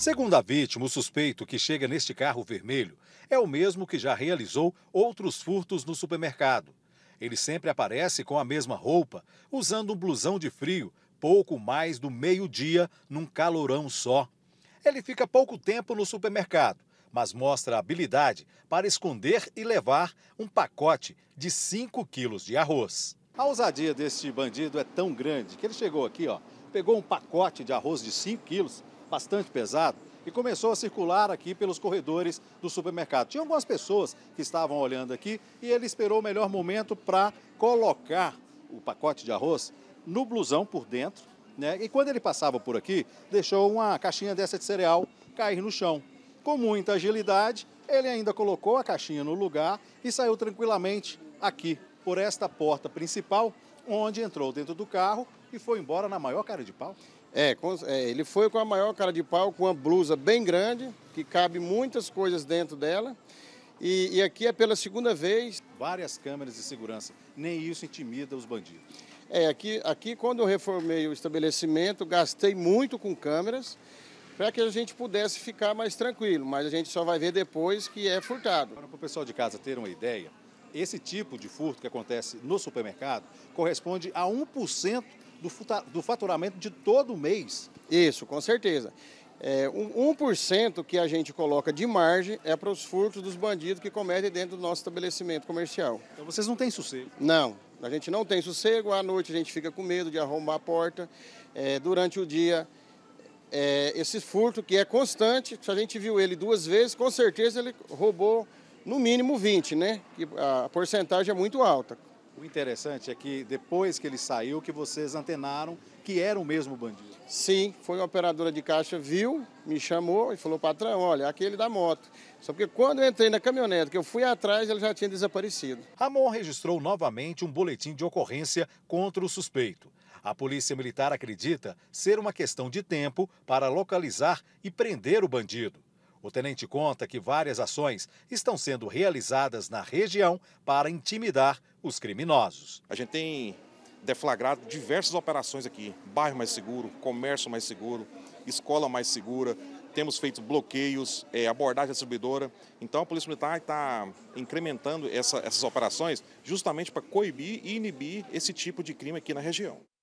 Segundo a vítima, o suspeito que chega neste carro vermelho é o mesmo que já realizou outros furtos no supermercado. Ele sempre aparece com a mesma roupa, usando um blusão de frio, pouco mais do meio-dia, num calorão só. Ele fica pouco tempo no supermercado, mas mostra habilidade para esconder e levar um pacote de 5 quilos de arroz. A ousadia deste bandido é tão grande que ele chegou aqui, ó, pegou um pacote de arroz de 5 quilos bastante pesado e começou a circular aqui pelos corredores do supermercado. Tinha algumas pessoas que estavam olhando aqui e ele esperou o melhor momento para colocar o pacote de arroz no blusão por dentro. Né? E quando ele passava por aqui, deixou uma caixinha dessa de cereal cair no chão. Com muita agilidade, ele ainda colocou a caixinha no lugar e saiu tranquilamente aqui por esta porta principal onde entrou dentro do carro e foi embora na maior cara de pau. É, é, ele foi com a maior cara de pau, com uma blusa bem grande, que cabe muitas coisas dentro dela. E, e aqui é pela segunda vez. Várias câmeras de segurança, nem isso intimida os bandidos. É, aqui, aqui quando eu reformei o estabelecimento, gastei muito com câmeras para que a gente pudesse ficar mais tranquilo, mas a gente só vai ver depois que é furtado. Para o pessoal de casa ter uma ideia, esse tipo de furto que acontece no supermercado corresponde a 1% do, do faturamento de todo mês. Isso, com certeza. É, 1% que a gente coloca de margem é para os furtos dos bandidos que cometem dentro do nosso estabelecimento comercial. Então vocês não têm sossego? Não, a gente não tem sossego. À noite a gente fica com medo de arrombar a porta. É, durante o dia, é, esse furto que é constante, se a gente viu ele duas vezes, com certeza ele roubou no mínimo 20, né? Que a porcentagem é muito alta. O interessante é que depois que ele saiu, que vocês antenaram que era o mesmo bandido. Sim, foi uma operadora de caixa, viu, me chamou e falou, patrão, olha, aquele da moto. Só porque quando eu entrei na caminhonete, que eu fui atrás, ele já tinha desaparecido. Ramon registrou novamente um boletim de ocorrência contra o suspeito. A polícia militar acredita ser uma questão de tempo para localizar e prender o bandido. O tenente conta que várias ações estão sendo realizadas na região para intimidar os criminosos. A gente tem deflagrado diversas operações aqui: bairro mais seguro, comércio mais seguro, escola mais segura. Temos feito bloqueios, é, abordagem distribuidora. Então, a Polícia Militar está incrementando essa, essas operações justamente para coibir e inibir esse tipo de crime aqui na região.